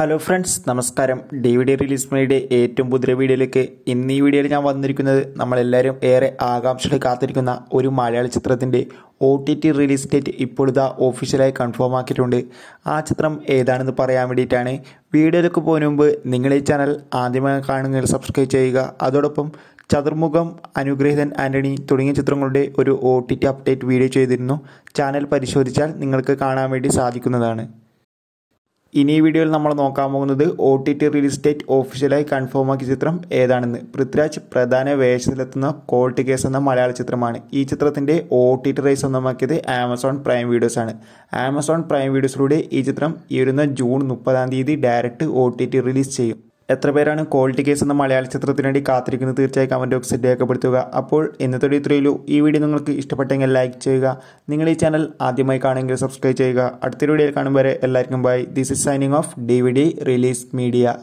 hello friends നമസ്കാരം D V D release മണിയുടെ ഏറ്റവും പുതിയ വീഡിയോയിലേക്ക് ഇന്ന് ഈ വീഡിയോയിൽ ഞാൻ വന്നിരിക്കുന്നത് നമ്മളെല്ലാവരും ഏറെ ആകാംക്ഷയിൽ കാത്തിരിക്കുന്ന ഒരു മലയാള ചിത്രത്തിൻ്റെ O T T release date ഇപ്പോഴിതാ ഒഫീഷ്യലായി കൺഫേം ആക്കിയിട്ടുണ്ട് ആ ചിത്രം ഏതാണെന്ന് പറയാൻ വേണ്ടിയിട്ടാണ് വീഡിയോയിലേക്ക് പോകുന്ന മുമ്പ് നിങ്ങൾ ഈ ചാനൽ ആദ്യമായി കാണുന്നതിൽ സബ്സ്ക്രൈബ് ചെയ്യുക അതോടൊപ്പം ചതുർമുഖം അനുഗ്രഹിതൻ ആൻ്റണി തുടങ്ങിയ ചിത്രങ്ങളുടെ ഒരു O T T update video ചെയ്തിരുന്നു ചാനൽ പരിശോധിച്ചാൽ നിങ്ങൾക്ക് കാണാൻ വേണ്ടി സാധിക്കുന്നതാണ് ഇനി ഈ വീഡിയോയിൽ നമ്മൾ നോക്കാൻ പോകുന്നത് O T T release date ഓഫീഷ്യലായി ആക്കിയ ചിത്രം ഏതാണെന്ന് പൃഥ്വിരാജ് പ്രധാന വേഷത്തിലെത്തുന്ന കോൾട്ട് കേസ് എന്ന മലയാള ചിത്രമാണ് ഈ ചിത്രത്തിൻ്റെ ഒ ടി ടി റൈസ് സ്വന്തമാക്കിയത് ആമസോൺ പ്രൈം വീഡിയോസ് ആണ് ആമസോൺ പ്രൈം വീഡിയോസിലൂടെ ഈ ചിത്രം ഈ വരുന്ന ജൂൺ മുപ്പതാം തീയതി direct O T T release ചെയ്യും എത്ര പേരാണ് ക്വാളിറ്റി കേസ് എന്ന മലയാള ചിത്രത്തിന് വേണ്ടി കാത്തിരിക്കുന്നത് തീർച്ചയായും കമൻറ്റ് ബോക്സിൽ രേഖപ്പെടുത്തുക അപ്പോൾ ഇന്നത്തോടെ ഇത്രയുള്ളൂ ഈ വീഡിയോ നിങ്ങൾക്ക് ഇഷ്ടപ്പെട്ടെങ്കിൽ ലൈക്ക് ചെയ്യുക നിങ്ങൾ ഈ ചാനൽ ആദ്യമായി കാണുമെങ്കിൽ സബ്സ്ക്രൈബ് ചെയ്യുക അടുത്തൊരു വീഡിയോയിൽ കാണും വരെ എല്ലാവർക്കും bye this is signing off D V D release media